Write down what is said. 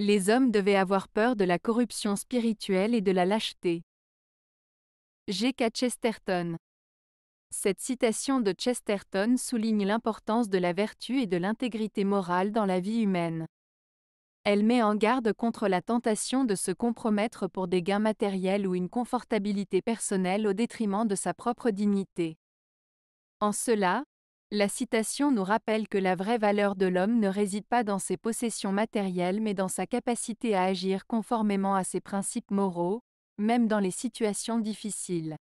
Les hommes devaient avoir peur de la corruption spirituelle et de la lâcheté. G.K. Chesterton Cette citation de Chesterton souligne l'importance de la vertu et de l'intégrité morale dans la vie humaine. Elle met en garde contre la tentation de se compromettre pour des gains matériels ou une confortabilité personnelle au détriment de sa propre dignité. En cela, la citation nous rappelle que la vraie valeur de l'homme ne réside pas dans ses possessions matérielles mais dans sa capacité à agir conformément à ses principes moraux, même dans les situations difficiles.